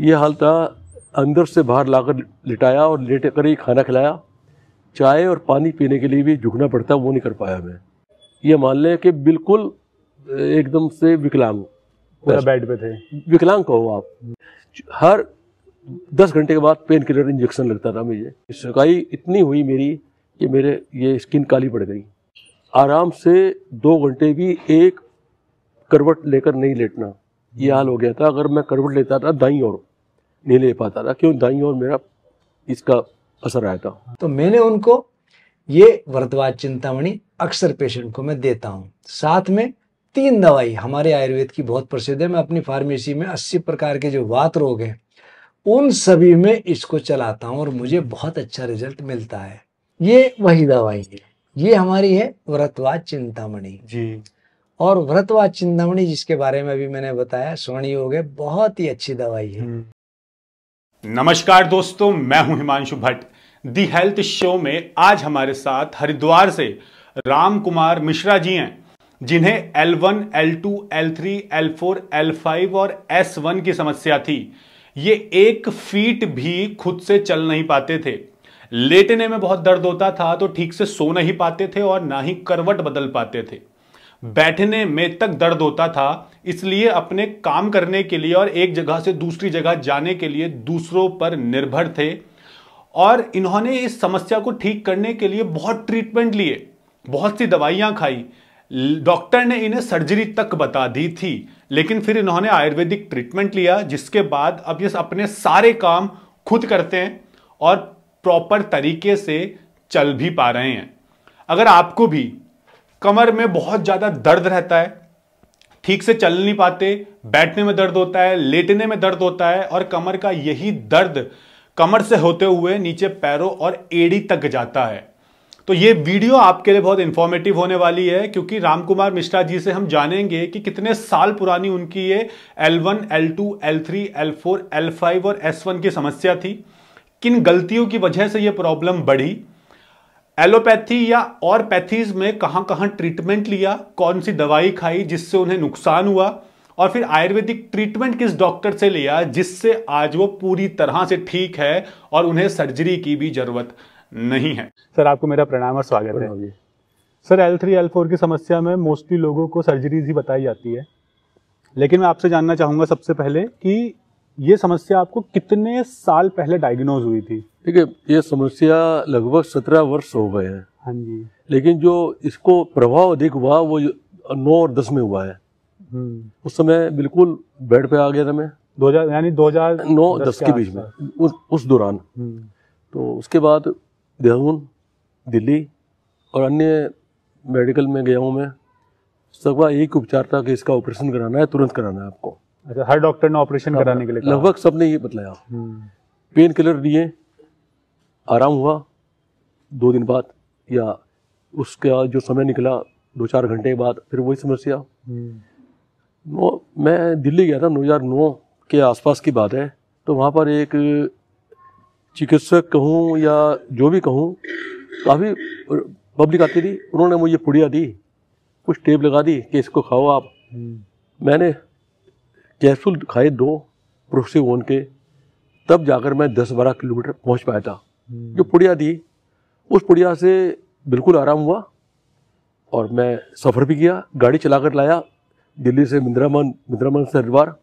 ये था अंदर से बाहर लाकर लिटाया और लेटे कर ही खाना खिलाया चाय और पानी पीने के लिए भी झुकना पड़ता वो नहीं कर पाया मैं ये मान लें कि बिल्कुल एकदम से विकलांग पूरा बेड पे थे विकलांग कहो आप हर दस घंटे के बाद पेन किलर इंजेक्शन लगता था मुझे सगाई इतनी हुई मेरी कि मेरे ये स्किन काली पड़ गई आराम से दो घंटे भी एक करवट लेकर नहीं लेटना ये हाल हो गया था अगर मैं करवट लेता था दाई और नहीं ले पाता था क्यों दाई और मेरा इसका असर आया था तो मैंने उनको ये वर्तवाद चिंतामणि अक्सर पेशेंट को मैं देता हूँ साथ में तीन दवाई हमारे आयुर्वेद की बहुत प्रसिद्ध है मैं अपनी फार्मेसी में अस्सी प्रकार के जो वात रोग हैं उन सभी में इसको चलाता हूँ और मुझे बहुत अच्छा रिजल्ट मिलता है ये वही दवाई है ये हमारी है व्रतवाद चिंतामणि जी और व्रतवाद चिंतामणि जिसके बारे में अभी मैंने बताया स्वर्ण योग है बहुत ही अच्छी दवाई है हम्म। नमस्कार दोस्तों मैं हूं Himanshu Bhatt the health show में आज हमारे साथ हरिद्वार से राम कुमार मिश्रा जी हैं जिन्हें L1, L2, L3, L4, L5 और S1 की समस्या थी ये एक फीट भी खुद से चल नहीं पाते थे लेटने में बहुत दर्द होता था तो ठीक से सो नहीं पाते थे और ना ही करवट बदल पाते थे बैठने में तक दर्द होता था इसलिए अपने काम करने के लिए और एक जगह से दूसरी जगह जाने के लिए दूसरों पर निर्भर थे और इन्होंने इस समस्या को ठीक करने के लिए बहुत ट्रीटमेंट लिए बहुत सी दवाइयाँ खाई डॉक्टर ने इन्हें सर्जरी तक बता दी थी लेकिन फिर इन्होंने आयुर्वेदिक ट्रीटमेंट लिया जिसके बाद अब ये अपने सारे काम खुद करते हैं और प्रॉपर तरीके से चल भी पा रहे हैं अगर आपको भी कमर में बहुत ज़्यादा दर्द रहता है ठीक से चल नहीं पाते बैठने में दर्द होता है लेटने में दर्द होता है और कमर का यही दर्द कमर से होते हुए नीचे पैरों और एड़ी तक जाता है तो ये वीडियो आपके लिए बहुत इन्फॉर्मेटिव होने वाली है क्योंकि रामकुमार मिश्रा जी से हम जानेंगे कि कितने साल पुरानी उनकी ये L1, L2, L3, L4, L5 और S1 की समस्या थी किन गलतियों की वजह से ये प्रॉब्लम बढ़ी एलोपैथी या और पैथीज में कहाँ कहां ट्रीटमेंट लिया कौन सी दवाई खाई जिससे उन्हें नुकसान हुआ और फिर आयुर्वेदिक ट्रीटमेंट किस डॉक्टर से लिया जिससे आज वो पूरी तरह से ठीक है और उन्हें सर्जरी की भी जरूरत नहीं है सर आपको मेरा प्रणाम और स्वागत है sir L three L four की समस्या में मोस्टली लोगों को सर्जरीज ही बताई जाती है लेकिन मैं आपसे जानना चाहूँगा सबसे पहले कि ये समस्या आपको कितने साल पहले डायग्नोज हुई थी है ये समस्या लगभग सत्रह वर्ष हो गए हैं हाँ जी लेकिन जो इसको प्रभाव अधिक हुआ वो नौ और दस में हुआ है हम्म। उस समय बिल्कुल बेड पे आ गया था मैं दो हजार यानी दो हजार नौ दस के बीच में उस उस दौरान हम्म। तो उसके बाद देहरादून दिल्ली और अन्य मेडिकल में गया हूँ मैं सबका एक उपचार था कि इसका ऑपरेशन कराना है तुरंत कराना है आपको अच्छा हर डॉक्टर ने ऑपरेशन हाँ, कराने के लिए लगभग सबने ये बताया हम्म। पेन किलर दिए आराम हुआ दो दिन बाद या उसका जो समय निकला दो चार घंटे के बाद फिर वही समस्या नो हम्म। मैं दिल्ली गया था हज़ार नौ के आसपास की बात है तो वहाँ पर एक चिकित्सक कहूँ या जो भी कहूँ काफ़ी पब्लिक आती थी उन्होंने मुझे पुड़िया दी कुछ टेप लगा दी कि इसको खाओ आप हम्म। मैंने कैप्सूल खाए दो प्रोक्सीवोन के तब जाकर मैं दस बारह किलोमीटर पहुँच पाया था जो हम्म। पुड़िया दी उस पुड़िया से बिल्कुल आराम हुआ और मैं सफ़र भी किया गाड़ी चलाकर लाया दिल्ली से मिंद्रामन मिंद्रामन से हरिद्वार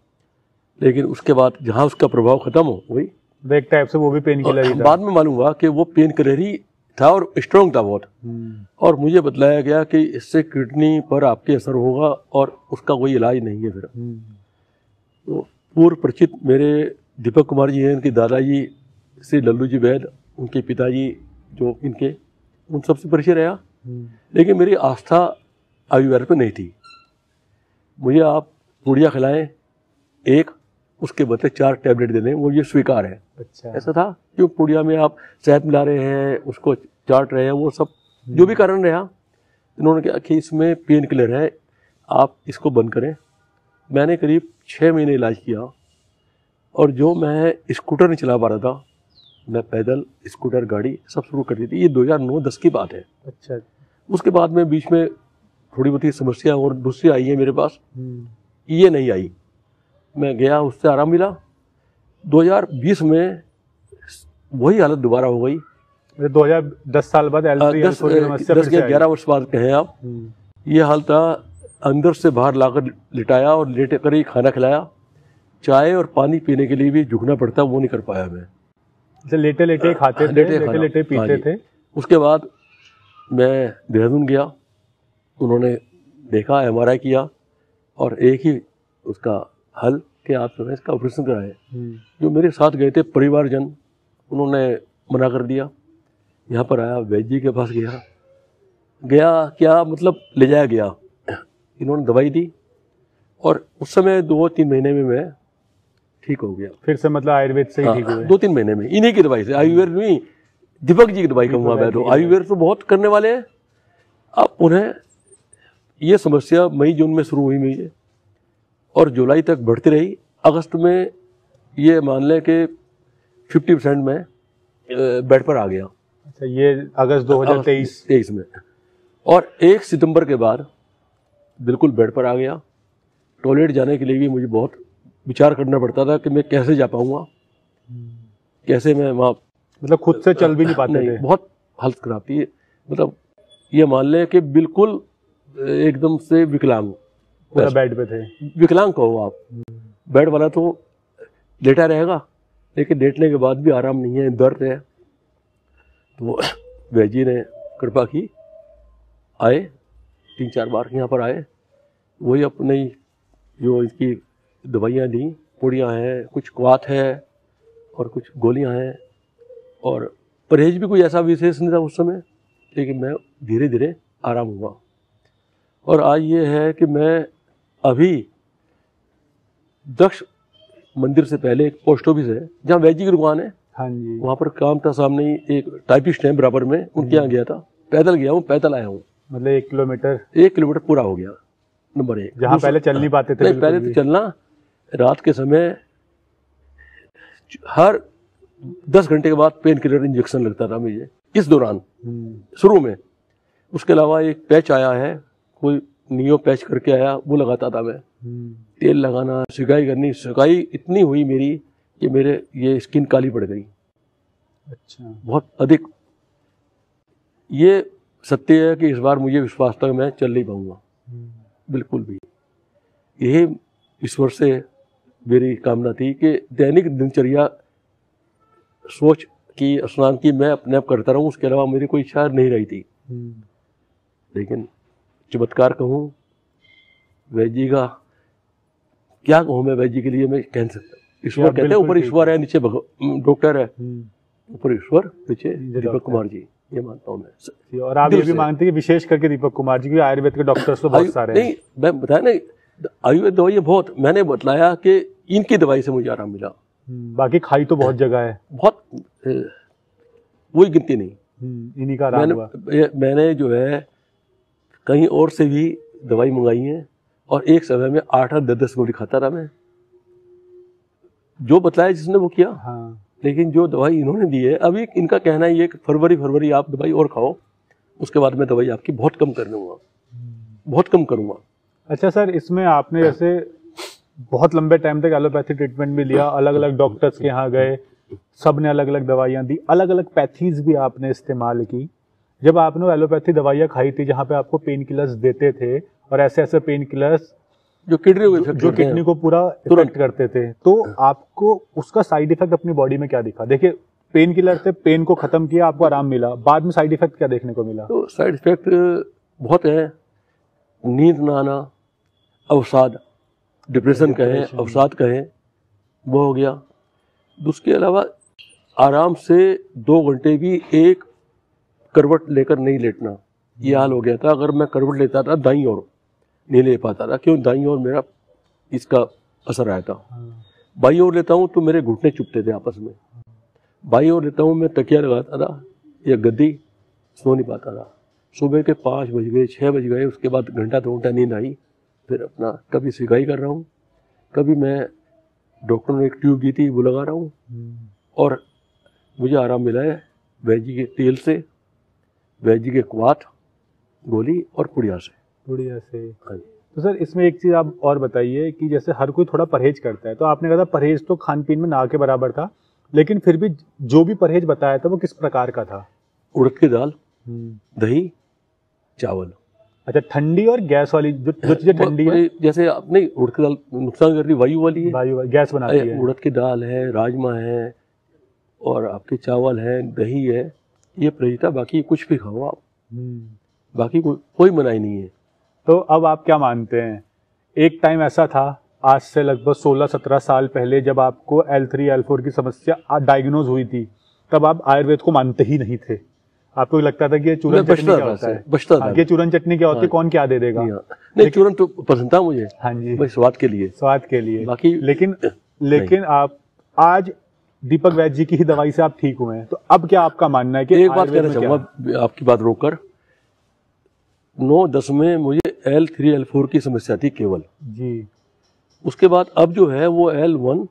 लेकिन उसके बाद जहाँ उसका प्रभाव ख़त्म हो वही बैक टाइप से वो भी पेन किलर बाद में मालूम हुआ कि वो पेन किलर ही था और स्ट्रॉन्ग था बहुत हम्म। और मुझे बतलाया गया कि इससे किडनी पर आपके असर होगा और उसका कोई इलाज नहीं है फिर हम्म। तो पूर्व परिचित मेरे दीपक कुमार जी हैं इनके दादाजी श्री लल्लू जी वैद उनके पिताजी जो इनके उन सबसे परिचय रहा हम्म। लेकिन मेरी आस्था आयुर्वेद पर नहीं थी मुझे आप गुड़िया खिलाएं एक उसके बदले चार टैबलेट दे दें वो ये स्वीकार है अच्छा ऐसा था क्यों पुड़िया में आप शहद मिला रहे हैं उसको चाट रहे हैं वो सब हम्म। जो भी कारण रहा उन्होंने कहा कि इसमें पेन किलर है आप इसको बंद करें मैंने करीब छः महीने इलाज किया और जो मैं स्कूटर नहीं चला पा रहा था मैं पैदल स्कूटर गाड़ी सब शुरू कर दी थी ये 2009-10 की बात है अच्छा उसके बाद में बीच में थोड़ी बहुत समस्या और दूसरी आई है मेरे पास हम्म। ये नहीं आई मैं गया उससे आराम मिला 2020 में वही हालत दोबारा हो गई दो हजार दस साल बाद हाँ, दस ग्यारह वर्ष बाद कहे आप हम्म। ये हाल था अंदर से बाहर लाकर लिटाया और लेटे कर ही खाना खिलाया चाय और पानी पीने के लिए भी झुकना पड़ता वो नहीं कर पाया मैं लेटे लेटे खाते थे लेटे लेटे, लेटे पीते हाँ थे उसके बाद मैं देहरादून गया उन्होंने देखा एम किया और एक ही उसका हल कि आप जो है इसका ऑपरेशन कराएं हम्म। जो मेरे साथ गए थे परिवारजन उन्होंने मना कर दिया यहाँ पर आया वैद्य जी के पास गया गया क्या मतलब ले जाया गया इन्होंने दवाई दी और उस समय दो तीन महीने में मैं ठीक हो गया फिर से मतलब आयुर्वेद से ही हाँ, ठीक हुए दो तीन महीने में इन्हीं की दवाई से आयुर्वेद नहीं दीपक जी की दवाई कहूँगा मैं तो आयुर्वेद तो बहुत करने वाले हैं अब उन्हें ये समस्या मई जून में शुरू हुई मुझे है और जुलाई तक बढ़ती रही अगस्त में ये मान लें कि फिफ्टी परसेंट में बेड पर आ गया अच्छा ये अगस्त दो तेईस तेईस में और एक सितंबर के बाद बिल्कुल बेड पर आ गया टॉयलेट जाने के लिए भी मुझे बहुत विचार करना पड़ता था कि मैं कैसे जा पाऊँगा कैसे मैं वहाँ मतलब खुद से चल भी नहीं पाते नहीं, थे बहुत हालत खराब थी मतलब ये मान लें कि बिल्कुल एकदम से विकलांग बेड पे थे विकलांग कहो आप हम्म। बेड वाला तो लेटा रहेगा लेकिन लेटने के बाद भी आराम नहीं है दर्द है तो वैजी ने कृपा की आए तीन चार बार यहाँ पर आए वही अपनी जो इसकी दवाइयाँ दी पुड़ियाँ हैं कुछ क्वात है और कुछ गोलियाँ हैं और परहेज भी कोई ऐसा विशेष नहीं था उस समय लेकिन मैं धीरे धीरे आराम हुआ और आज ये है कि मैं अभी दक्ष मंदिर से पहले एक पोस्ट ऑफिस है जहाँ वैजी की दुकान है हाँ जी वहाँ पर काम था सामने ही एक टाइपिस्ट है बराबर में उनके यहाँ गया था पैदल गया हूँ पैदल आया हूँ मतलब एक किलोमीटर एक किलोमीटर पूरा हो गया नंबर एक जहाँ पहले चल नहीं हाँ। पाते थे नहीं पहले तो चलना रात के समय हर दस घंटे के बाद पेन किलर इंजेक्शन लगता था मुझे इस दौरान हम्म। शुरू में उसके अलावा एक पैच आया है कोई नियो पैच करके आया वो लगाता था मैं हम्म। तेल लगाना सिकाई करनी सिकाई इतनी हुई मेरी कि मेरे ये स्किन काली पड़ गई अच्छा बहुत अधिक ये सत्य है कि इस बार मुझे विश्वास था मैं चल नहीं पाऊंगा हम्म। बिल्कुल भी यही ईश्वर से मेरी कामना थी कि दैनिक दिनचर्या सोच की स्नान की मैं अपने आप करता रहूं उसके अलावा मेरी कोई इच्छा नहीं रही थी लेकिन चमत्कार कहूँ वैजी का क्या कहूँ मैं वैजी के लिए मैं कह सकता ईश्वर कहते हैं ऊपर ईश्वर है नीचे डॉक्टर है हम्म। ऊपर ईश्वर नीचे दीपक कुमार जी ये मानता हूँ मैं और आप ये भी मानते हैं विशेष करके दीपक कुमार जी की आयुर्वेद के डॉक्टर्स तो बहुत सारे नहीं मैं बताया ना आयुर्वेद दवाइयाँ बहुत मैंने बतलाया कि इनकी दवाई से मुझे आराम मिला हम्म, बाकी खाई तो बहुत जगह है बहुत वही गिनती नहीं हम्म, इन्हीं का मैंने, हुआ। मैंने जो है कहीं और से भी दवाई मंगाई है और एक समय में आठ आठ दस दस गोली खाता रहा मैं जो बतलाया जिसने वो किया हाँ। लेकिन जो दवाई इन्होंने दी है अभी इनका कहना ये कि फरवरी फरवरी आप दवाई और खाओ उसके बाद मैं दवाई आपकी बहुत कम कर दूंगा हम्म। बहुत कम करूंगा अच्छा सर इसमें आपने हाँ। जैसे बहुत लंबे टाइम तक एलोपैथी ट्रीटमेंट भी लिया अलग अलग डॉक्टर्स के यहाँ गए सब ने अलग अलग दवाइयाँ दी अलग अलग पैथीज भी आपने इस्तेमाल की जब आपने एलोपैथी दवाइयाँ खाई थी जहाँ पे आपको पेन किलर्स देते थे और ऐसे ऐसे पेन किलर्स जो किडनी जो किडनी को पूरा तुरंत करते थे तो आपको उसका साइड इफेक्ट अपनी बॉडी में क्या दिखा देखिए पेन किलर से पेन को खत्म किया आपको आराम मिला बाद में साइड इफेक्ट क्या देखने को मिला तो साइड इफेक्ट बहुत है नींद ना आना अवसाद डिप्रेशन कहें अवसाद कहें वो हो गया उसके अलावा आराम से दो घंटे भी एक करवट लेकर नहीं लेटना ये हम्म। हाल हो गया था अगर मैं करवट लेता था दाई और नहीं ले पाता था क्यों दाई और मेरा इसका असर आया था हाँ। बाई और लेता हूँ तो मेरे घुटने चुपते थे आपस में बाई और लेता हूँ मैं तकिया लगाता था या गद्दी सो नहीं पाता था सुबह के पाँच बज गए छः बज गए उसके बाद घंटा दो घंटा नींद आई फिर अपना कभी सिकाई कर रहा हूँ कभी मैं डॉक्टर ने एक ट्यूब दी थी वो लगा रहा हूँ हम्म। और मुझे आराम मिला है वैजी के तेल से वैजी के क्वात गोली और पुड़िया से पुड़िया से हाँ जी तो सर इसमें एक चीज़ आप और बताइए कि जैसे हर कोई थोड़ा परहेज करता है तो आपने कहा था परहेज तो खान पीन में ना के बराबर था लेकिन फिर भी जो भी परहेज बताया था वो किस प्रकार का था उड़द की दाल हम्म। दही चावल अच्छा ठंडी और गैस वाली जो जो चीजें ठंडी है जैसे नहीं उड़द की दाल नुकसान कर रही वायु वाली है वायु गैस बनाती है उड़द की दाल है राजमा है और आपके चावल है दही है ये प्रजिता बाकी कुछ भी खाओ आप हम्म। बाकी को, कोई मनाही नहीं है तो अब आप क्या मानते हैं एक टाइम ऐसा था आज से लगभग 16-17 साल पहले जब आपको एल थ्री एल फोर की समस्या डायग्नोज हुई थी तब आप आयुर्वेद को मानते ही नहीं थे आपको लगता था कि ये चूरन चटनी क्या होता है हाँ, था ये चूरन चटनी क्या होती है हाँ। कौन क्या दे देगा नहीं चूरन तो पसंद था मुझे हाँ जी स्वाद के लिए स्वाद के लिए बाकी लेकिन लेकिन आप आज दीपक वैद्य जी की ही दवाई से आप ठीक हुए हैं तो अब क्या आपका मानना है कि एक बात कहना चाहूँगा आपकी बात रोककर नौ दस में मुझे एल थ्री एल फोर की समस्या थी केवल जी उसके बाद अब जो है वो L one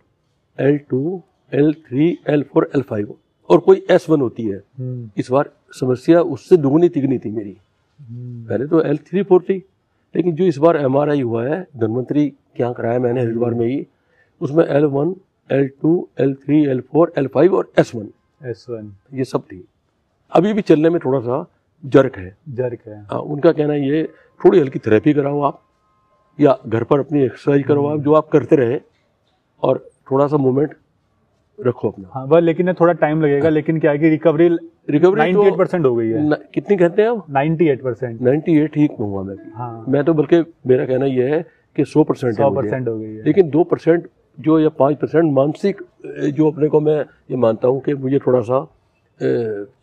L two L three L four L five और कोई एस वन होती है हम्म। इस बार समस्या उससे दुगनी तिगनी थी मेरी हम्म। पहले तो एल थ्री फोर थी लेकिन जो इस बार एम आर आई हुआ है धनवंतरी क्या कराया मैंने हरिद्वार में ही उसमें L one L two L three L four L five और एस वन एस वन ये सब थी अभी भी चलने में थोड़ा सा जर्क है जर्क है आ, हाँ, उनका कहना ये थोड़ी हल्की थेरेपी कराओ आप या घर पर अपनी एक्सरसाइज करो आप जो आप करते रहे और थोड़ा सा मूवमेंट रखो अपना हाँ वह लेकिन थोड़ा टाइम लगेगा हाँ। लेकिन क्या है कि रिकवरी रिकवरी 98 परसेंट हो गई है कितनी कहते हैं आप एट परसेंट नाइनटी एट ही कहूँगा मैं हाँ। मैं तो बल्कि मेरा कहना यह है कि सौ परसेंट सौ परसेंट हो गई है लेकिन दो परसेंट जो या पाँच परसेंट मानसिक जो अपने को मैं ये मानता हूँ कि मुझे थोड़ा सा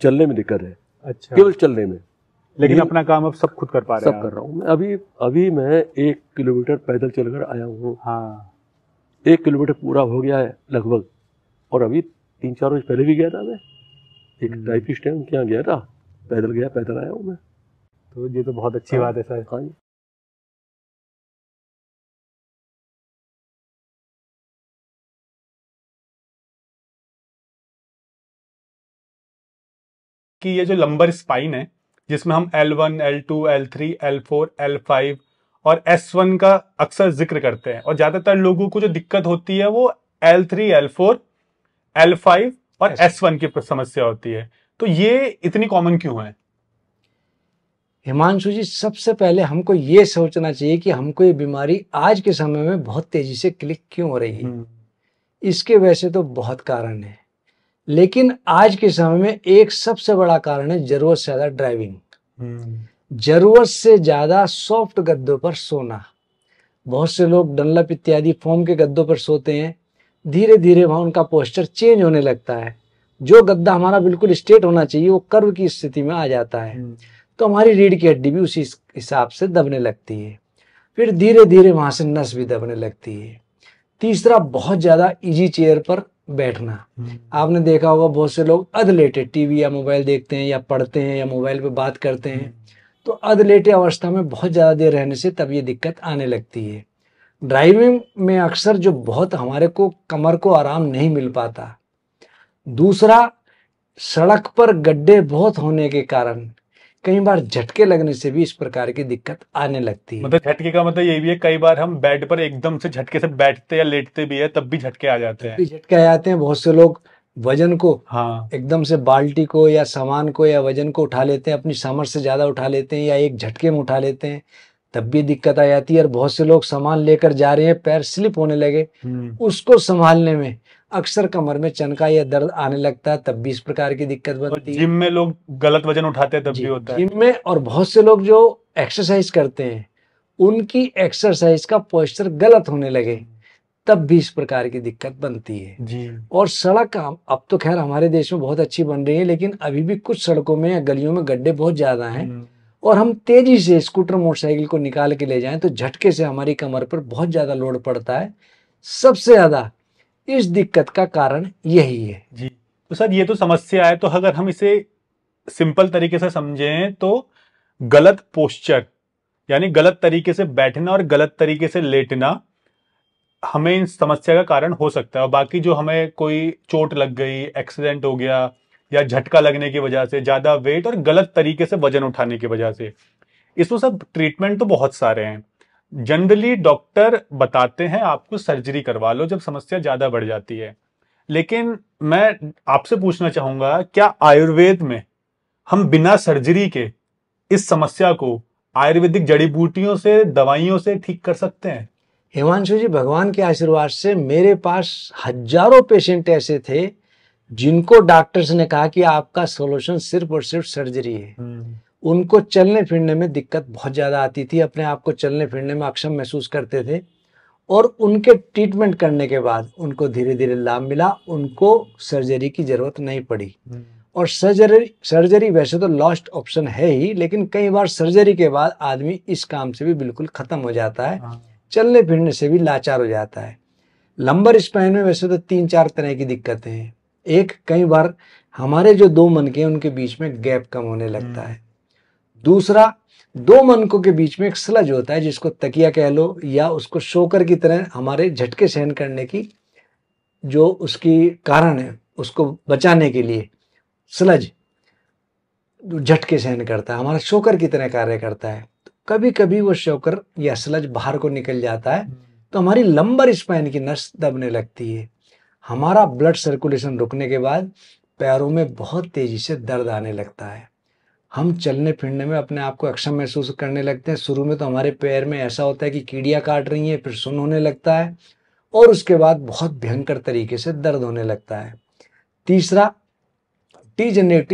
चलने में दिक्कत है अच्छा केवल चलने में लेकिन अपना काम अब सब खुद कर पा रहे सब कर रहा हूँ अभी अभी मैं एक किलोमीटर पैदल चलकर आया हूँ हाँ एक किलोमीटर पूरा हो गया है लगभग और अभी तीन चार रोज पहले भी गया था मैं एक टाइपिस्ट हम्म। है उनके यहाँ गया था पैदल गया पैदल आया हूँ मैं तो ये तो बहुत अच्छी हाँ, बात है सर हाँ जी कि ये जो लंबर स्पाइन है जिसमें हम L1, L2, L3, L4, L5 और S1 का अक्सर जिक्र करते हैं और ज़्यादातर लोगों को जो दिक्कत होती है वो L3, L4 एल फाइव और एस वन की समस्या होती है तो ये इतनी कॉमन क्यों है हिमांशु जी सबसे पहले हमको ये सोचना चाहिए कि हमको ये बीमारी आज के समय में बहुत तेजी से क्लिक क्यों हो रही है हम्म। इसके वैसे तो बहुत कारण है लेकिन आज के समय में एक सबसे बड़ा कारण है जरूरत से ज्यादा ड्राइविंग हम्म। जरूरत से ज्यादा सॉफ्ट गद्दों पर सोना बहुत से लोग डनलप इत्यादि फोम के गद्दों पर सोते हैं धीरे धीरे वहाँ उनका पोस्चर चेंज होने लगता है जो गद्दा हमारा बिल्कुल स्ट्रेट होना चाहिए वो कर्व की स्थिति में आ जाता है हम्म। तो हमारी रीढ़ की हड्डी भी उसी हिसाब से दबने लगती है फिर धीरे धीरे वहाँ से नस भी दबने लगती है तीसरा बहुत ज़्यादा इजी चेयर पर बैठना हम्म। आपने देखा होगा बहुत से लोग अध लेटे टीवी या मोबाइल देखते हैं या पढ़ते हैं या मोबाइल पे बात करते हैं हम्म। तो अध लेटे अवस्था में बहुत ज़्यादा देर रहने से तब ये दिक्कत आने लगती है ड्राइविंग में अक्सर जो बहुत हमारे को कमर को आराम नहीं मिल पाता दूसरा सड़क पर गड्ढे बहुत होने के कारण कई बार झटके लगने से भी इस प्रकार की दिक्कत आने लगती है मतलब झटके का मतलब ये भी है कई बार हम बेड पर एकदम से झटके से बैठते या लेटते भी है तब भी झटके आ जाते हैं झटके आ जाते हैं बहुत से लोग वजन को हाँ एकदम से बाल्टी को या सामान को या वजन को उठा लेते हैं अपनी समर से ज्यादा उठा लेते हैं या एक झटके में उठा लेते हैं तब भी दिक्कत आ जाती है और बहुत से लोग सामान लेकर जा रहे हैं पैर स्लिप होने लगे हम्म। उसको संभालने में अक्सर कमर में चनका या दर्द आने लगता है तब भी इस प्रकार की दिक्कत बनती है जिम में लोग गलत वजन उठाते हैं तब भी होता है जिम में और बहुत से लोग जो एक्सरसाइज करते हैं उनकी एक्सरसाइज का पोस्टर गलत होने लगे तब भी इस प्रकार की दिक्कत बनती है जी। और सड़क अब तो खैर हमारे देश में बहुत अच्छी बन रही है लेकिन अभी भी कुछ सड़कों में या गलियों में गड्ढे बहुत ज्यादा हैं हम्म। और हम तेज़ी से स्कूटर मोटरसाइकिल को निकाल के ले जाएं तो झटके से हमारी कमर पर बहुत ज़्यादा लोड पड़ता है सबसे ज़्यादा इस दिक्कत का कारण यही है जी तो सर ये तो समस्या है तो अगर हम इसे सिंपल तरीके से समझें तो गलत पोस्चर यानी गलत तरीके से बैठना और गलत तरीके से लेटना हमें इन समस्या का कारण हो सकता है और बाकी जो हमें कोई चोट लग गई एक्सीडेंट हो गया या झटका लगने की वजह से ज्यादा वेट और गलत तरीके से वजन उठाने की वजह से इसमें सब ट्रीटमेंट तो बहुत सारे हैं जनरली डॉक्टर बताते हैं आपको सर्जरी करवा लो जब समस्या ज्यादा बढ़ जाती है लेकिन मैं आपसे पूछना चाहूंगा क्या आयुर्वेद में हम बिना सर्जरी के इस समस्या को आयुर्वेदिक जड़ी बूटियों से दवाइयों से ठीक कर सकते हैं हिमांशु जी भगवान के आशीर्वाद से मेरे पास हजारों पेशेंट ऐसे थे जिनको डॉक्टर्स ने कहा कि आपका सोल्यूशन सिर्फ और सिर्फ सर्जरी है हम्म। उनको चलने फिरने में दिक्कत बहुत ज़्यादा आती थी अपने आप को चलने फिरने में अक्षम महसूस करते थे और उनके ट्रीटमेंट करने के बाद उनको धीरे धीरे लाभ मिला उनको सर्जरी की ज़रूरत नहीं पड़ी हम्म। और सर्जरी सर्जरी वैसे तो लॉस्ट ऑप्शन है ही लेकिन कई बार सर्जरी के बाद आदमी इस काम से भी बिल्कुल ख़त्म हो जाता है हाँ। चलने फिरने से भी लाचार हो जाता है लंबर स्पैन में वैसे तो तीन चार तरह की दिक्कतें हैं एक कई बार हमारे जो दो मन के उनके बीच में गैप कम होने हम्म। लगता है दूसरा दो मनकों के बीच में एक स्लज होता है जिसको तकिया कह लो या उसको शोकर की तरह हमारे झटके सहन करने की जो उसकी कारण है उसको बचाने के लिए स्लज झटके सहन करता है हमारा शोकर की तरह कार्य करता है तो कभी कभी वो शोकर या स्लज बाहर को निकल जाता है हम्म। तो हमारी लंबर स्पैन की नस दबने लगती है हमारा ब्लड सर्कुलेशन रुकने के बाद पैरों में बहुत तेज़ी से दर्द आने लगता है हम चलने फिरने में अपने आप को अक्षम महसूस करने लगते हैं शुरू में तो हमारे पैर में ऐसा होता है कि कीड़ियाँ काट रही हैं फिर सुन होने लगता है और उसके बाद बहुत भयंकर तरीके से दर्द होने लगता है तीसरा टी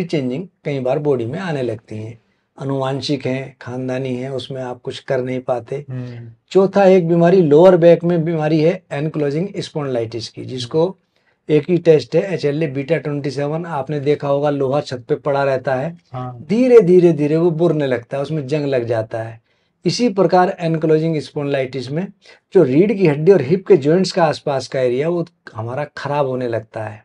चेंजिंग कई बार बॉडी में आने लगती हैं अनुवांशिक है खानदानी है उसमें आप कुछ कर नहीं पाते हम्म। चौथा एक बीमारी लोअर बैक में बीमारी है एनक्लोजिंग स्पोनलाइटिस की जिसको एक ही टेस्ट है H L A beta twenty seven आपने देखा होगा लोहा छत पे पड़ा रहता है हाँ। धीरे हाँ। धीरे धीरे वो बुरने लगता है उसमें जंग लग जाता है इसी प्रकार एनक्लोजिंग स्पोनलाइटिस में जो रीढ़ की हड्डी और हिप के जॉइंट्स का आसपास का एरिया वो हमारा खराब होने लगता है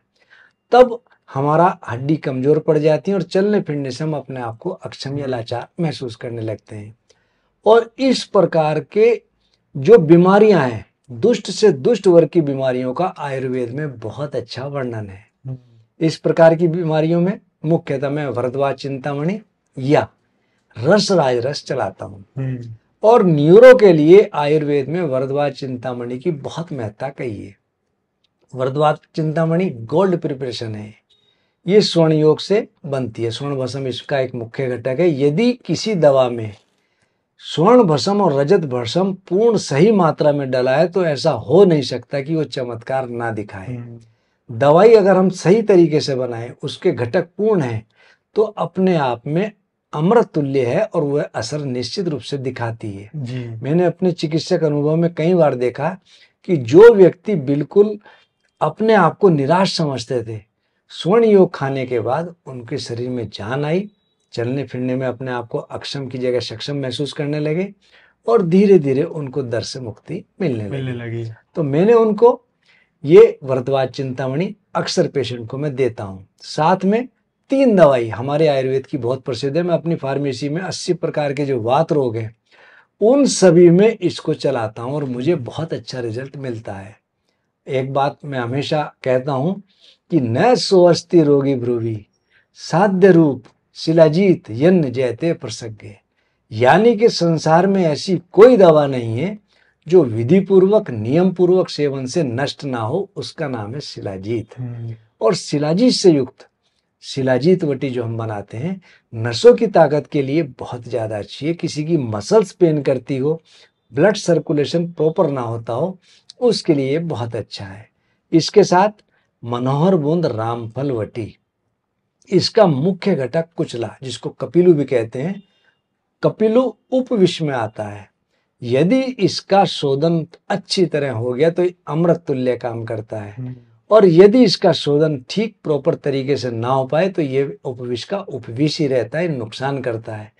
तब हमारा हड्डी कमज़ोर पड़ जाती है और चलने फिरने से हम अपने आप को अक्षम या हम्म। लाचार महसूस करने लगते हैं और इस प्रकार के जो बीमारियां हैं दुष्ट से दुष्ट वर्ग की बीमारियों का आयुर्वेद में बहुत अच्छा वर्णन है हम्म। इस प्रकार की बीमारियों में मुख्यतः मैं वरदवा चिंतामणि या रस राज रस चलाता हूँ हम्म। और न्यूरो के लिए आयुर्वेद में वरदवा चिंतामणि की बहुत महत्ता कही है वरदवा चिंतामणि गोल्ड प्रिपरेशन है ये स्वर्ण योग से बनती है स्वर्ण भसम इसका एक मुख्य घटक है यदि किसी दवा में स्वर्ण भसम और रजत भसम पूर्ण सही मात्रा में डला है तो ऐसा हो नहीं सकता कि वो चमत्कार ना दिखाए हम्म। दवाई अगर हम सही तरीके से बनाए उसके घटक पूर्ण है तो अपने आप में अमृत तुल्य है और वह असर निश्चित रूप से दिखाती है मैंने अपने चिकित्सक अनुभव में कई बार देखा कि जो व्यक्ति बिल्कुल अपने आप को निराश समझते थे स्वर्ण योग खाने के बाद उनके शरीर में जान आई चलने फिरने में अपने आप को अक्षम की जगह सक्षम महसूस करने लगे और धीरे धीरे उनको दर से मुक्ति मिलने लगी मिलने लगी तो मैंने उनको ये व्रतवाज चिंतामणि अक्सर पेशेंट को मैं देता हूँ साथ में तीन दवाई हमारे आयुर्वेद की बहुत प्रसिद्ध है मैं अपनी फार्मेसी में अस्सी प्रकार के जो वात रोग हैं उन सभी में इसको चलाता हूँ और मुझे बहुत अच्छा रिजल्ट मिलता है एक बात मैं हमेशा कहता हूँ कि न अस्थि रोगी ब्रूवी साध्य रूप शिलाजीत यन्न जयते प्रसज्ञ यानी कि संसार में ऐसी कोई दवा नहीं है जो विधि पूर्वक नियम पूर्वक सेवन से नष्ट ना हो उसका नाम है शिलाजीत हम्म। और शिलाजीत से युक्त शिलाजीत वटी जो हम बनाते हैं नसों की ताकत के लिए बहुत ज़्यादा अच्छी है किसी की मसल्स पेन करती हो ब्लड सर्कुलेशन प्रॉपर ना होता हो उसके लिए बहुत अच्छा है इसके साथ मनोहर बूंद वटी इसका मुख्य घटक कुचला जिसको कपिलु भी कहते हैं कपिलू उपविश्व में आता है यदि इसका शोधन अच्छी तरह हो गया तो अमृत तुल्य काम करता है हम्म। और यदि इसका शोधन ठीक प्रॉपर तरीके से ना हो पाए तो ये उपविष का उपविष ही रहता है नुकसान करता है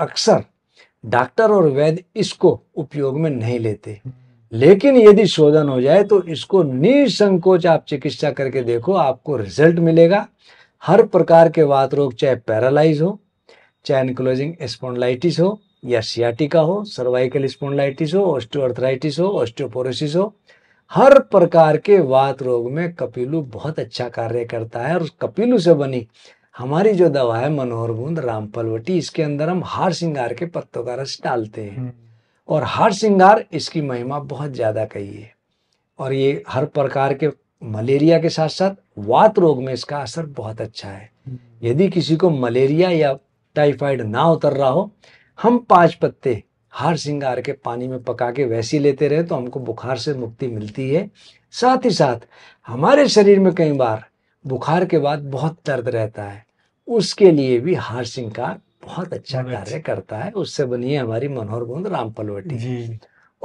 अक्सर डॉक्टर और वैद्य इसको उपयोग में नहीं लेते हम्म। लेकिन यदि शोधन हो जाए तो इसको निसंकोच आप चिकित्सा करके देखो आपको रिजल्ट मिलेगा हर प्रकार के वात रोग चाहे पैरालाइज हो चाहे इनक्लोजिंग स्पोंडलाइटिस हो या सियाटिका हो सर्वाइकल स्पोंडलाइटिस हो ऑस्टोअर्थराइटिस हो ऑस्टियोपोरोसिस हो हर प्रकार के वात रोग में कपिलू बहुत अच्छा कार्य करता है और उस कपिलू से बनी हमारी जो दवा है मनोहर बूंद रामपलवटी इसके अंदर हम हार श्रृंगार के पत्तों का रस डालते हैं हम्म। और हर श्रृंगार इसकी महिमा बहुत ज़्यादा कही है और ये हर प्रकार के मलेरिया के साथ साथ वात रोग में इसका असर बहुत अच्छा है यदि किसी को मलेरिया या टाइफाइड ना उतर रहा हो हम पांच पत्ते हार श्रृंगार के पानी में पका के वैसी लेते रहे तो हमको बुखार से मुक्ति मिलती है साथ ही साथ हमारे शरीर में कई बार बुखार के बाद बहुत दर्द रहता है उसके लिए भी हार श्रृंगार बहुत अच्छा कार्य करता है उससे बनी है हमारी मनोहर बूंद राम पलवटी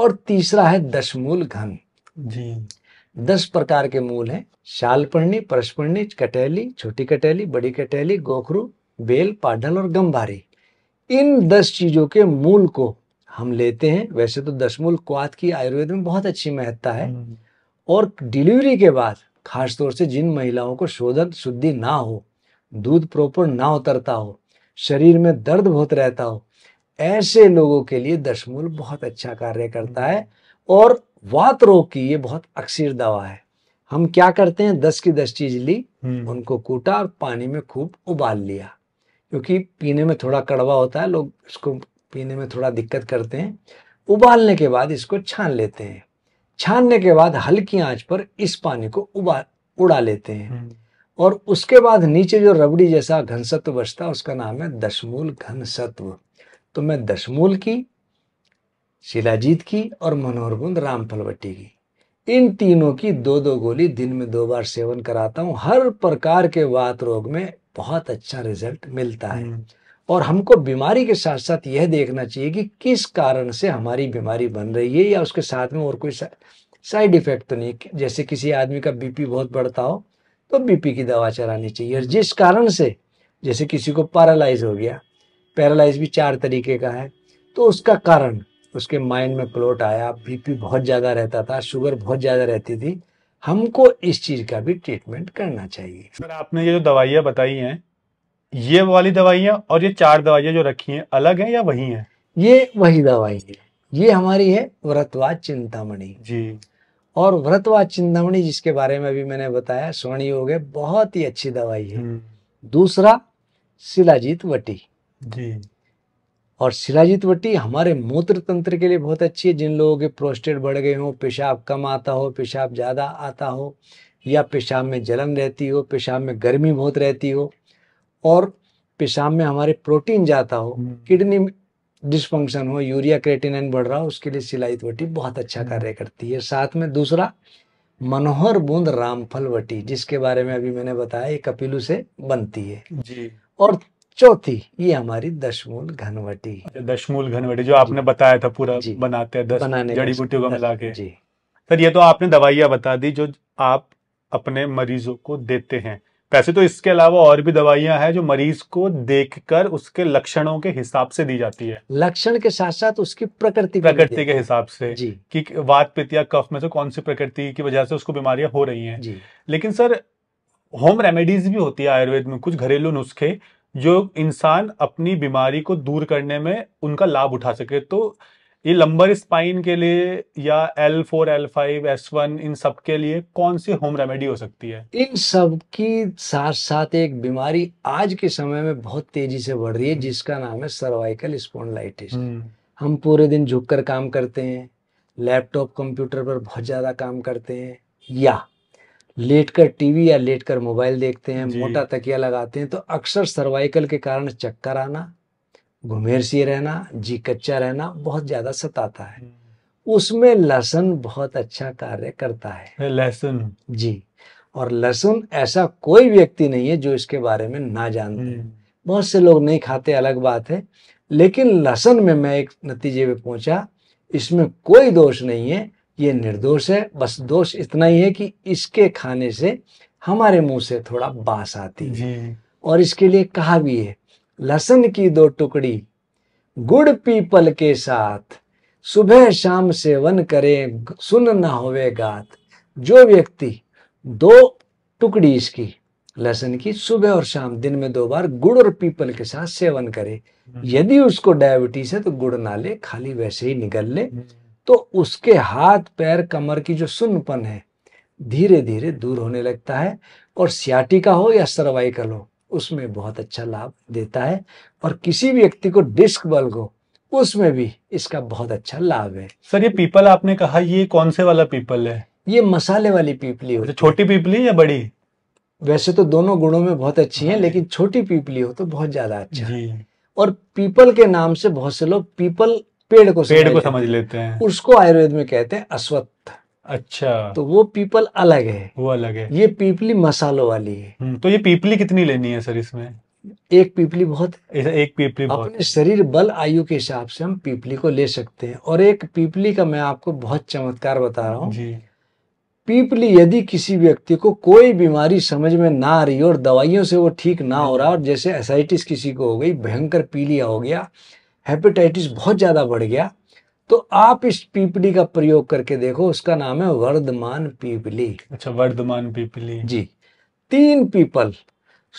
और तीसरा है दशमूल घन जी दस प्रकार के मूल हैं शालपर्णी परसपर्णी कटैली छोटी कटैली बड़ी कटैली गोखरू बेल पाडल और गंभारी इन दस चीजों के मूल को हम लेते हैं वैसे तो दशमूल क्वात की आयुर्वेद में बहुत अच्छी महत्ता है हम्म। और डिलीवरी के बाद खासतौर से जिन महिलाओं को शोधन शुद्धि ना हो दूध प्रॉपर ना उतरता हो शरीर में दर्द बहुत रहता हो ऐसे लोगों के लिए दशमूल बहुत अच्छा कार्य करता है और वात रोग की ये बहुत अक्सर दवा है हम क्या करते हैं दस की दस चीज ली हम्म। उनको कूटा और पानी में खूब उबाल लिया क्योंकि पीने में थोड़ा कड़वा होता है लोग इसको पीने में थोड़ा दिक्कत करते हैं उबालने के बाद इसको छान लेते हैं छानने के बाद हल्की आंच पर इस पानी को उबाल उड़ा लेते हैं हम्म। और उसके बाद नीचे जो रबड़ी जैसा घनसत्व बचता है उसका नाम है दशमूल घनसत्व तो मैं दशमूल की शिलाजीत की और मनोहर गुंद राम फलवट्टी की इन तीनों की दो दो गोली दिन में दो बार सेवन कराता हूँ हर प्रकार के वात रोग में बहुत अच्छा रिजल्ट मिलता है हम्म। और हमको बीमारी के साथ साथ यह देखना चाहिए कि किस कारण से हमारी बीमारी बन रही है या उसके साथ में और कोई साइड इफेक्ट तो नहीं जैसे किसी आदमी का बीपी बहुत बढ़ता हो तो बीपी की दवा चलानी चाहिए और जिस कारण से जैसे किसी को पैरालाइज हो गया पैरालाइज भी चार तरीके का है तो उसका कारण उसके माइंड में प्लॉट आया बीपी बहुत ज़्यादा रहता था शुगर बहुत ज़्यादा रहती थी हमको इस चीज़ का भी ट्रीटमेंट करना चाहिए सर आपने ये जो दवाइयाँ बताई हैं ये वाली दवाइयाँ और ये चार दवाइयाँ जो रखी हैं अलग हैं या वही हैं ये वही दवाई है ये हमारी है व्रतवा चिंतामणि जी और व्रतवा चिंतामणि जिसके बारे में अभी मैंने बताया स्वर्ण योग है बहुत ही अच्छी दवाई है हम्म। दूसरा शिलाजीत वटी जी और शिलाजीत वटी हमारे मूत्र तंत्र के लिए बहुत अच्छी है जिन लोगों के प्रोस्टेट बढ़ गए हों पेशाब कम आता हो पेशाब ज़्यादा आता हो या पेशाब में जलन रहती हो पेशाब में गर्मी बहुत रहती हो और पेशाब में हमारे प्रोटीन जाता हो हम्म। किडनी डिस्फंक्शन हो यूरिया क्रेटिनिन बढ़ रहा हो उसके लिए सिलाई वटी बहुत अच्छा हम्म। कार्य करती है साथ में दूसरा मनोहर बूंद रामफल वटी जिसके बारे में अभी मैंने बताया ये कपिलू से बनती है जी और चौथी ये हमारी दशमूल घनवटी अच्छा, दशमूल घनवटी जो आपने बताया था पूरा बनाते हैं दस जड़ी बूटियों का मिला के जी सर ये तो आपने दवाइयाँ बता दी जो आप अपने मरीजों को देते हैं वैसे तो इसके अलावा और भी दवाइयां हैं जो मरीज को देखकर उसके लक्षणों के हिसाब से दी जाती है लक्षण के साथ साथ उसकी प्रकृति प्रकृति के हिसाब से जी कि वात पित्त या कफ में से कौन सी प्रकृति की वजह से उसको बीमारियां हो रही हैं लेकिन सर होम रेमेडीज भी होती है आयुर्वेद में कुछ घरेलू नुस्खे जो इंसान अपनी बीमारी को दूर करने में उनका लाभ उठा सके तो ये लंबर स्पाइन के लिए या L four L five S one इन सब के लिए कौन सी होम रेमेडी हो सकती है इन सब की साथ साथ एक बीमारी आज के समय में बहुत तेजी से बढ़ रही है हम्म। जिसका नाम है सर्वाइकल हम्म। स्पोनलाइटिस हम पूरे दिन झुककर काम करते हैं लैपटॉप कंप्यूटर पर बहुत ज़्यादा काम करते हैं या लेट कर टीवी या लेट कर मोबाइल देखते हैं मोटा तकिया लगाते हैं तो अक्सर सर्वाइकल के कारण चक्कर आना घुमेर सी रहना जी कच्चा रहना बहुत ज्यादा सताता है हम्म। उसमें लहसुन बहुत अच्छा कार्य करता है लहसुन जी और लहसुन ऐसा कोई व्यक्ति नहीं है जो इसके बारे में ना जानते हम्म। बहुत से लोग नहीं खाते अलग बात है लेकिन लहसुन में मैं एक नतीजे पे पहुंचा इसमें कोई दोष नहीं है ये निर्दोष है बस दोष इतना ही है कि इसके खाने से हमारे मुंह से थोड़ा बास आती है और इसके लिए कहा भी है लसन की दो टुकड़ी गुड़ पीपल के साथ सुबह शाम सेवन करें सुन न होवे गात जो व्यक्ति दो टुकड़ी इसकी लसन की सुबह और शाम दिन में दो बार गुड़ और पीपल के साथ सेवन करे यदि उसको डायबिटीज है तो गुड़ ना ले खाली वैसे ही निकल ले तो उसके हाथ पैर कमर की जो सुनपन है धीरे धीरे दूर होने लगता है और सियाटी का हो या सर्वाइकल हो उसमें बहुत अच्छा लाभ देता है और किसी भी व्यक्ति को डिस्क बल्ब हो उसमें भी इसका बहुत अच्छा लाभ है सर ये पीपल आपने कहा ये कौन से वाला पीपल है ये मसाले वाली पीपली होती अच्छा, छोटी पीपली या बड़ी वैसे तो दोनों गुणों में बहुत अच्छी है हाँ लेकिन छोटी पीपली हो तो बहुत ज्यादा अच्छा है और पीपल के नाम से बहुत से लोग पीपल पेड़ को पेड़ को समझ लेते हैं उसको आयुर्वेद में कहते हैं अश्वत्थ अच्छा तो वो पीपल अलग है वो अलग है ये पीपली मसालों वाली है हम्म, तो ये पीपली कितनी लेनी है सर इसमें एक पीपली बहुत एक पीपली बहुत अपने शरीर बल आयु के हिसाब से हम पीपली को ले सकते हैं और एक पीपली का मैं आपको बहुत चमत्कार बता रहा हूँ पीपली यदि किसी व्यक्ति को कोई बीमारी समझ में ना आ रही और दवाइयों से वो ठीक ना हो रहा और जैसे एसाइटिस किसी को हो गई भयंकर पीलिया हो गया हेपेटाइटिस बहुत ज़्यादा बढ़ गया तो आप इस पीपली का प्रयोग करके देखो उसका नाम है वर्धमान पीपली अच्छा वर्धमान पीपली जी तीन पीपल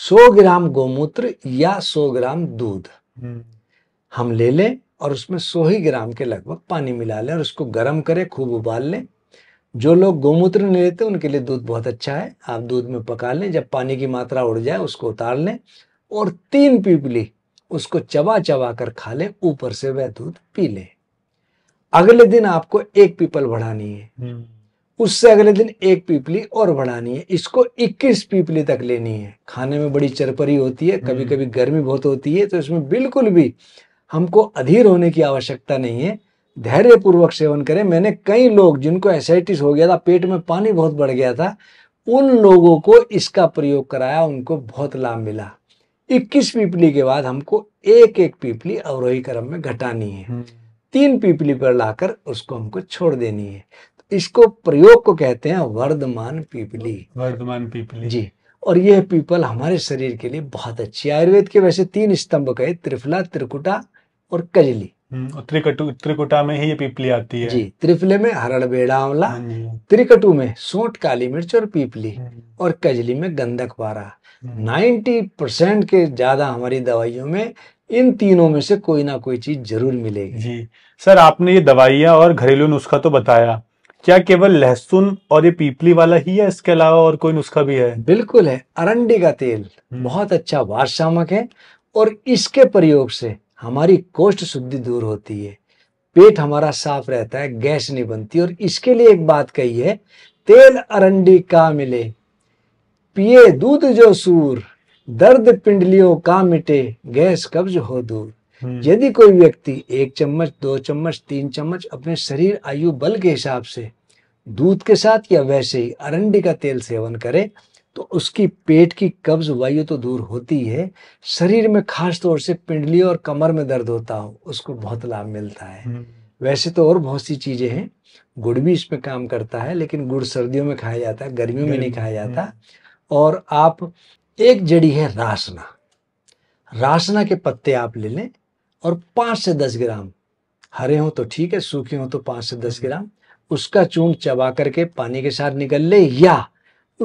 सौ ग्राम गोमूत्र या सौ ग्राम दूध हम्म। हम ले लें और उसमें सौ ही ग्राम के लगभग पानी मिला लें और उसको गर्म करें खूब उबाल लें जो लोग गोमूत्र नहीं लेते उनके लिए दूध बहुत अच्छा है आप दूध में पका लें जब पानी की मात्रा उड़ जाए उसको उतार लें और तीन पीपली उसको चबा चबा कर खा लें ऊपर से वह दूध पी लें अगले दिन आपको एक पीपल बढ़ानी है हम्म। उससे अगले दिन एक पीपली और बढ़ानी है इसको 21 पीपली तक लेनी है खाने में बड़ी चरपरी होती है कभी कभी हम्म। गर्मी बहुत होती है तो इसमें बिल्कुल भी हमको अधीर होने की आवश्यकता नहीं है धैर्यपूर्वक सेवन करें मैंने कई लोग जिनको एसाइटिस हो गया था पेट में पानी बहुत बढ़ गया था उन लोगों को इसका प्रयोग कराया उनको बहुत लाभ मिला इक्कीस पीपली के बाद हमको एक एक पीपली अवरोही क्रम में घटानी है हम्म। तीन पीपली पर लाकर उसको हमको छोड़ देनी है तो इसको प्रयोग को कहते हैं वर्धमान पीपली वर्धमान पीपली जी और यह पीपल हमारे शरीर के लिए बहुत अच्छी आयुर्वेद के वैसे तीन स्तंभ कहे त्रिफला त्रिकुटा और कजली हम्म, त्रिकटु त्रिकुटा में ही ये पीपली आती है जी त्रिफले में हरड़ बेड़ा आंवला हाँ त्रिकटु में सोट काली मिर्च और पीपली हम्म। और कजली में गंधक पारा हम्म। नाइन्टी परसेंट के ज्यादा हमारी दवाइयों में इन तीनों में से कोई ना कोई चीज जरूर मिलेगी जी सर आपने ये दवाइयाँ और घरेलू नुस्खा तो बताया क्या केवल लहसुन और ये पीपली वाला ही है इसके अलावा और कोई नुस्खा भी है बिल्कुल है अरंडी का तेल हम्म। बहुत अच्छा वारशामक है और इसके प्रयोग से हमारी कोष्ठ शुद्धि दूर होती है पेट हमारा साफ रहता है गैस नहीं बनती और इसके लिए एक बात कही है तेल अरंडी का मिले पिए दूध जो सूर दर्द पिंडलियों का मिटे गैस कब्ज हो दूर हम्म। यदि कोई व्यक्ति एक चम्मच दो चम्मच तीन चम्मच अपने शरीर आयु बल के हिसाब से दूध के साथ या वैसे ही अरंडी का तेल सेवन करे तो उसकी पेट की कब्ज वायु तो दूर होती है शरीर में खास तौर से पिंडली और कमर में दर्द होता हो उसको बहुत लाभ मिलता है हम्म। वैसे तो और बहुत सी चीजें हैं गुड़ भी इसमें काम करता है लेकिन गुड़ सर्दियों में खाया जाता है गर्मियों में नहीं खाया जाता हम्म। और आप एक जड़ी है रासना रासना के पत्ते आप ले लें और पाँच से दस ग्राम हरे हों तो ठीक है सूखे हों तो पाँच से दस ग्राम उसका चूर्ण चबा करके पानी के साथ निकल ले या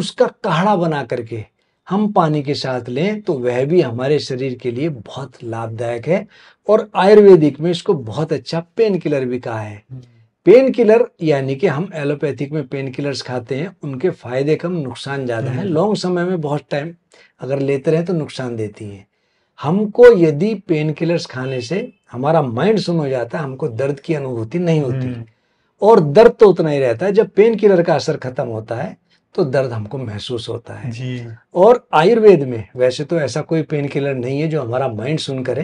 उसका काढ़ा बना करके हम पानी के साथ लें तो वह भी हमारे शरीर के लिए बहुत लाभदायक है और आयुर्वेदिक में इसको बहुत अच्छा पेन किलर भी कहा है हम्म। पेन किलर यानी कि हम एलोपैथिक में पेन किलर्स खाते हैं उनके फायदे कम नुकसान ज़्यादा है हम्म। लॉन्ग समय में बहुत टाइम अगर लेते रहे तो नुकसान देती हैं हमको यदि पेन किलर्स खाने से हमारा माइंड सुन हो जाता है हमको दर्द की अनुभूति नहीं होती हम्म। और दर्द तो उतना ही रहता है जब पेन किलर का असर खत्म होता है तो दर्द हमको महसूस होता है जी। और आयुर्वेद में वैसे तो ऐसा कोई पेन किलर नहीं है जो हमारा माइंड सुन करे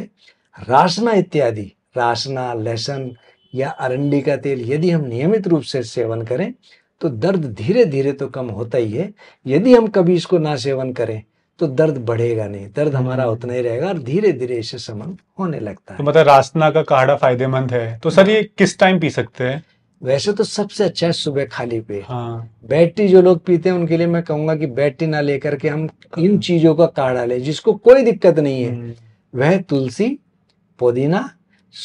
रासना इत्यादि रासना लहसुन या अरंडी का तेल यदि हम नियमित रूप से सेवन करें तो दर्द धीरे धीरे तो कम होता ही है यदि हम कभी इसको ना सेवन करें तो दर्द बढ़ेगा नहीं दर्द हमारा हम्म। उतना ही रहेगा और धीरे धीरे इसे समन होने लगता तो है तो मतलब रास्ना का काढ़ा फायदेमंद है तो सर ये हाँ। किस टाइम पी सकते हैं वैसे तो सबसे अच्छा है सुबह खाली पे हाँ। बैटरी जो लोग पीते हैं उनके लिए मैं कहूंगा कि बैटरी ना लेकर के हम इन हाँ। चीजों का काढ़ा लें जिसको कोई दिक्कत नहीं है हम्म। वह तुलसी पुदीना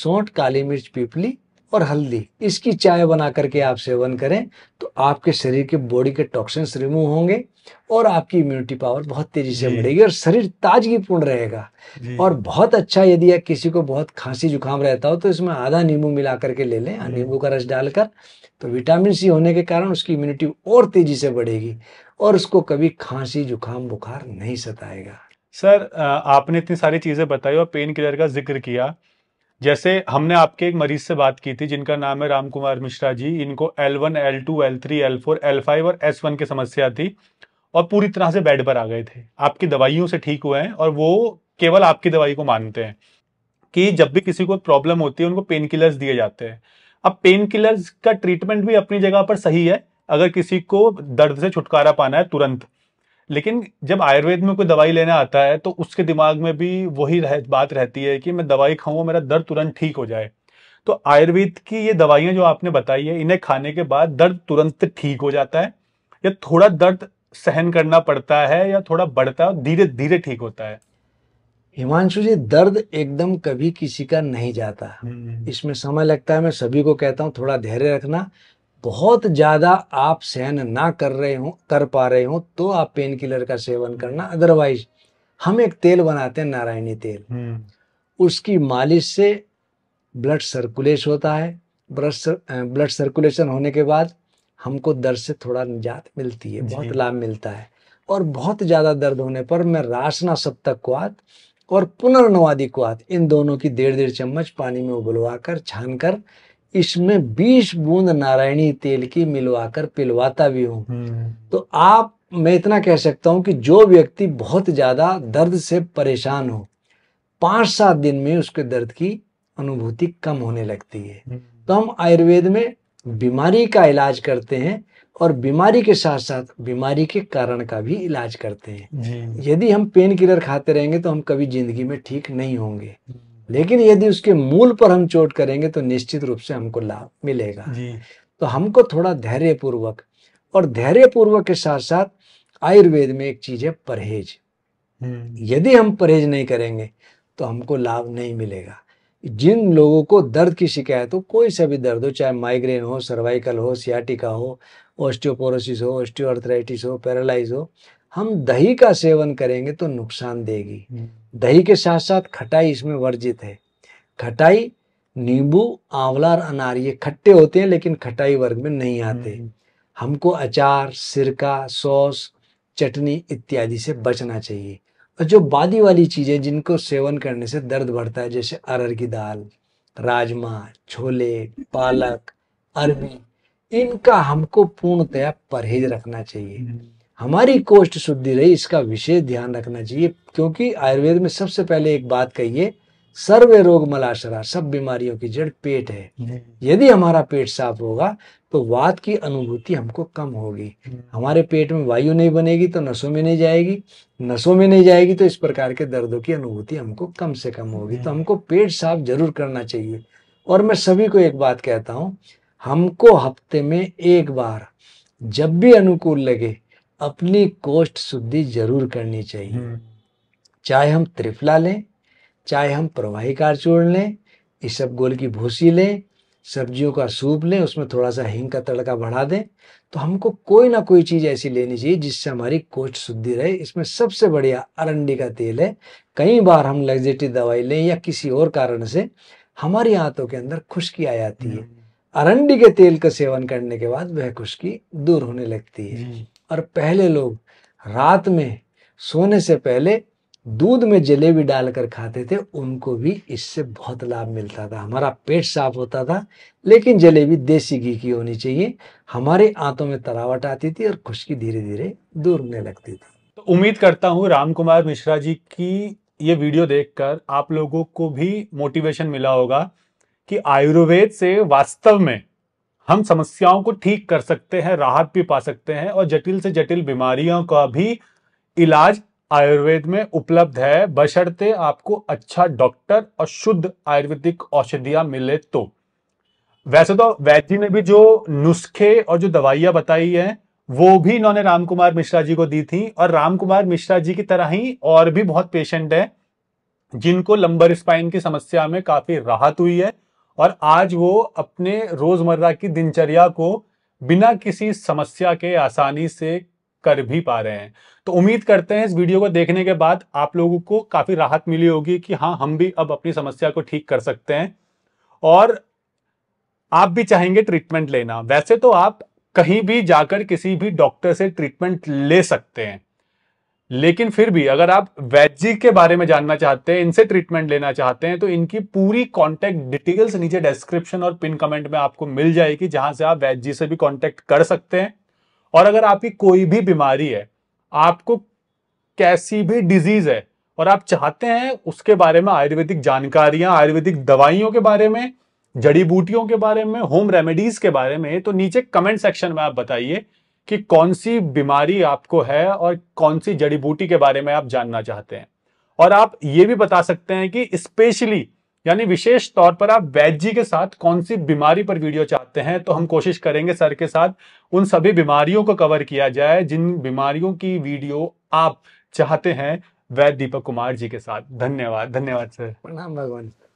सौंठ काली मिर्च पीपली और हल्दी इसकी चाय बना करके आप सेवन करें तो आपके शरीर के बॉडी के टॉक्सिन्स रिमूव होंगे और आपकी इम्यूनिटी पावर बहुत तेजी से बढ़ेगी और शरीर ताजगी पूर्ण रहेगा और बहुत अच्छा यदि आप किसी को बहुत खांसी जुकाम रहता हो तो इसमें आधा नींबू मिला करके ले लें नींबू का रस डालकर तो विटामिन सी होने के कारण उसकी इम्यूनिटी और तेजी से बढ़ेगी और उसको कभी खांसी जुकाम बुखार नहीं सताएगा सर आपने इतनी सारी चीज़ें बताई और पेन किलर का जिक्र किया जैसे हमने आपके एक मरीज से बात की थी जिनका नाम है राम कुमार मिश्रा जी इनको L one L two L three L four L five और एस वन की समस्या थी और पूरी तरह से बेड पर आ गए थे आपकी दवाइयों से ठीक हुए हैं और वो केवल आपकी दवाई को मानते हैं कि जब भी किसी को प्रॉब्लम होती है उनको पेन किलर्स दिए जाते हैं अब पेन किलर्स का ट्रीटमेंट भी अपनी जगह पर सही है अगर किसी को दर्द से छुटकारा पाना है तुरंत लेकिन जब आयुर्वेद में कोई दवाई लेने आता है तो उसके दिमाग में भी वही रह, बात रहती है कि मैं दवाई खाऊं मेरा दर्द तुरंत ठीक हो जाए तो आयुर्वेद की ये दवाइयां जो आपने बताई है इन्हें खाने के बाद दर्द तुरंत ठीक हो जाता है या थोड़ा दर्द सहन करना पड़ता है या थोड़ा बढ़ता है धीरे धीरे ठीक होता है हिमांशु जी दर्द एकदम कभी किसी का नहीं जाता हम्म। इसमें समय लगता है मैं सभी को कहता हूँ थोड़ा धैर्य रखना बहुत ज़्यादा आप सहन ना कर रहे हो कर पा रहे हो तो आप पेन किलर का सेवन हम्म। करना अदरवाइज हम एक तेल बनाते हैं नारायणी तेल हम्म। उसकी मालिश से ब्लड सर्कुलेश होता है ब्लड सर्कुलेशन होने के बाद हमको दर्द से थोड़ा निजात मिलती है बहुत लाभ मिलता है और बहुत ज़्यादा दर्द होने पर मैं रासना सप्तक क्वात और पुनर्नवादी क्वात इन दोनों की डेढ़ डेढ़ चम्मच पानी में उबलवा कर छान कर इसमें बीस बूंद नारायणी तेल की मिलवाकर पिलवाता भी हूँ हम्म। तो आप मैं इतना कह सकता हूँ कि जो व्यक्ति बहुत ज्यादा दर्द से परेशान हो पांच सात दिन में उसके दर्द की अनुभूति कम होने लगती है हम्म। तो हम आयुर्वेद में बीमारी का इलाज करते हैं और बीमारी के साथ साथ बीमारी के कारण का भी इलाज करते हैं यदि हम पेन किलर खाते रहेंगे तो हम कभी जिंदगी में ठीक नहीं होंगे हम्म। लेकिन यदि उसके मूल पर हम चोट करेंगे तो निश्चित रूप से हमको लाभ मिलेगा जी। तो हमको थोड़ा धैर्य पूर्वक और धैर्य पूर्वक के साथ साथ आयुर्वेद में एक चीज है परहेज हम्म। यदि हम परहेज नहीं करेंगे तो हमको लाभ नहीं मिलेगा जिन लोगों को दर्द की शिकायत हो कोई सा भी दर्द हो चाहे माइग्रेन हो सर्वाइकल हो सियाटिका हो ऑस्टियोपोरोसिस हो ऑस्टियोआर्थराइटिस हो पैरालाइज हो हम दही का सेवन करेंगे तो नुकसान देगी हम्म। दही के साथ साथ खटाई इसमें वर्जित है खटाई नींबू आंवला और अनार ये खट्टे होते हैं लेकिन खटाई वर्ग में नहीं आते हम्म। हमको अचार सिरका सॉस चटनी इत्यादि से बचना चाहिए और जो बादी वाली चीज़ें जिनको सेवन करने से दर्द बढ़ता है जैसे अरहर की दाल राजमा छोले पालक अरबी इनका हमको पूर्णतया परहेज रखना चाहिए हम्म। हमारी कोष्ठ शुद्धि रही इसका विशेष ध्यान रखना चाहिए क्योंकि आयुर्वेद में सबसे पहले एक बात कहिए सर्व रोग मलाशरा सब बीमारियों की जड़ पेट है हम्म। यदि हमारा पेट साफ होगा तो वात की अनुभूति हमको कम होगी हम्म। हमारे पेट में वायु नहीं बनेगी तो नसों में नहीं जाएगी नसों में नहीं जाएगी तो इस प्रकार के दर्दों की अनुभूति हमको कम से कम होगी तो हमको पेट साफ जरूर करना चाहिए और मैं सभी को एक बात कहता हूं हमको हफ्ते में एक बार जब भी अनुकूल लगे अपनी कोष्ठ शुद्धि जरूर करनी चाहिए चाहे हम त्रिफला लें चाहे हम प्रवाहिकार चूर्ण लें गोल की भूसी लें सब्जियों का सूप लें उसमें थोड़ा सा हिंग का तड़का बढ़ा दें तो हमको कोई ना कोई चीज़ ऐसी लेनी चाहिए जिससे हमारी कोष्ठ शुद्धि रहे इसमें सबसे बढ़िया अरंडी का तेल है कई बार हम लग्जेटिव दवाई लें या किसी और कारण से हमारी आंतों के अंदर खुश्की आ जाती है हम्म। अरंडी के तेल का सेवन करने के बाद वह खुश्की दूर होने लगती है और पहले लोग रात में सोने से पहले दूध में जलेबी डालकर खाते थे उनको भी इससे बहुत लाभ मिलता था हमारा पेट साफ होता था लेकिन जलेबी देसी घी की होनी चाहिए हमारे आंतों में तरावट आती थी और खुशकी धीरे धीरे दूर होने लगती थी तो उम्मीद करता हूँ राम कुमार मिश्रा जी की ये वीडियो देखकर आप लोगों को भी मोटिवेशन मिला होगा कि आयुर्वेद से वास्तव में हम समस्याओं को ठीक कर सकते हैं राहत भी पा सकते हैं और जटिल से जटिल बीमारियों का भी इलाज आयुर्वेद में उपलब्ध है बशर्ते आपको अच्छा डॉक्टर और शुद्ध आयुर्वेदिक औषधियां मिले तो वैसे तो वैद्य ने भी जो नुस्खे और जो दवाइयां बताई हैं वो भी इन्होंने राम कुमार मिश्रा जी को दी थी और राम कुमार मिश्रा जी की तरह ही और भी बहुत पेशेंट हैं जिनको लंबर स्पाइन की समस्या में काफी राहत हुई है और आज वो अपने रोजमर्रा की दिनचर्या को बिना किसी समस्या के आसानी से कर भी पा रहे हैं तो उम्मीद करते हैं इस वीडियो को देखने के बाद आप लोगों को काफ़ी राहत मिली होगी कि हाँ हम भी अब अपनी समस्या को ठीक कर सकते हैं और आप भी चाहेंगे ट्रीटमेंट लेना वैसे तो आप कहीं भी जाकर किसी भी डॉक्टर से ट्रीटमेंट ले सकते हैं लेकिन फिर भी अगर आप वैजी के बारे में जानना चाहते हैं इनसे ट्रीटमेंट लेना चाहते हैं तो इनकी पूरी कॉन्टैक्ट डिटेल्स नीचे डिस्क्रिप्शन और पिन कमेंट में आपको मिल जाएगी जहां से आप वैजी से भी कॉन्टैक्ट कर सकते हैं और अगर आपकी कोई भी बीमारी है आपको कैसी भी डिजीज है और आप चाहते हैं उसके बारे में आयुर्वेदिक जानकारियां आयुर्वेदिक दवाइयों के बारे में जड़ी बूटियों के बारे में होम रेमेडीज के बारे में तो नीचे कमेंट सेक्शन में आप बताइए कि कौन सी बीमारी आपको है और कौन सी जड़ी बूटी के बारे में आप जानना चाहते हैं और आप ये भी बता सकते हैं कि स्पेशली यानी विशेष तौर पर आप वैद्य जी के साथ कौन सी बीमारी पर वीडियो चाहते हैं तो हम कोशिश करेंगे सर के साथ उन सभी बीमारियों को कवर किया जाए जिन बीमारियों की वीडियो आप चाहते हैं वैद्य दीपक कुमार जी के साथ धन्यवाद धन्यवाद सर प्रणाम भगवान